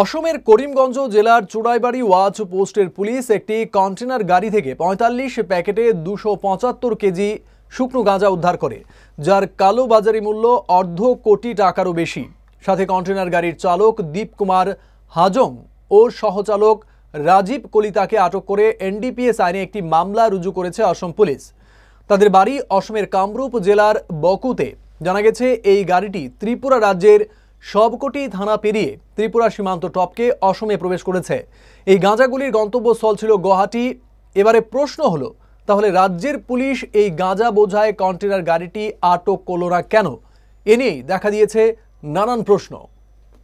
অসমের করিমগঞ্জ জেলার চোড়াইবাড়ি ওয়াচ পোস্টের পুলিশ একটি কন্টেনার গাড়ি থেকে পঁয়তাল্লিশ প্যাকেটে দুশো পঁচাত্তর কেজি শুকনো গাঁজা উদ্ধার করে যার কালো বাজারি মূল্য অর্ধ কোটি টাকারও বেশি সাথে কন্টেনার গাড়ির চালক দীপ কুমার হাজং ও সহচালক রাজীব কলিতাকে আটক করে এনডিপিএস আইনে একটি মামলা রুজু করেছে অসম পুলিশ তাদের বাড়ি অসমের কামরূপ জেলার বকুতে জানা গেছে এই গাড়িটি ত্রিপুরা রাজ্যের সবকটি থানা পেরিয়ে ত্রিপুরা সীমান্ত টপকে অসমে প্রবেশ করেছে এই গাঁজাগুলির গন্তব্যস্থল ছিল গুয়াহাটি এবারে প্রশ্ন হলো তাহলে রাজ্যের পুলিশ এই গাঁজা বোঝায় কন্টেনার গাড়িটি আটক করল না কেন এ নিয়েই দেখা দিয়েছে নানান প্রশ্ন